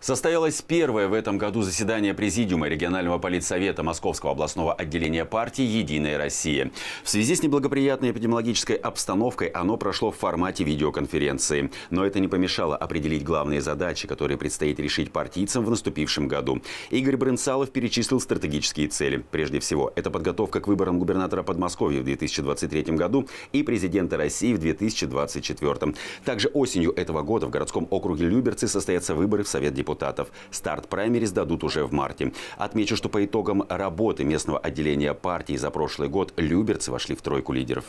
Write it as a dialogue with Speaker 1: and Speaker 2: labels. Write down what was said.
Speaker 1: Состоялось первое в этом году заседание Президиума регионального политсовета Московского областного отделения партии «Единая Россия». В связи с неблагоприятной эпидемиологической обстановкой оно прошло в формате видеоконференции. Но это не помешало определить главные задачи, которые предстоит решить партийцам в наступившем году. Игорь Брынцалов перечислил стратегические цели. Прежде всего, это подготовка к выборам губернатора Подмосковья в 2023 году и президента России в 2024. Также осенью этого года в городском округе Люберцы состоятся выборы в Совет депутатов депутатов. Старт праймерис дадут уже в марте. Отмечу, что по итогам работы местного отделения партии за прошлый год люберцы вошли в тройку лидеров.